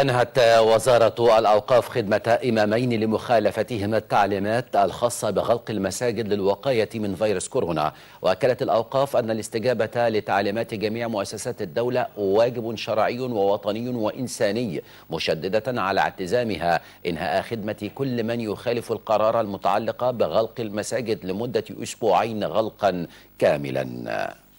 أنهت وزارة الأوقاف خدمة إمامين لمخالفتهما التعليمات الخاصة بغلق المساجد للوقاية من فيروس كورونا وأكدت الأوقاف أن الاستجابة لتعليمات جميع مؤسسات الدولة واجب شرعي ووطني وإنساني مشددة على اعتزامها إنهاء خدمة كل من يخالف القرار المتعلق بغلق المساجد لمدة أسبوعين غلقا كاملا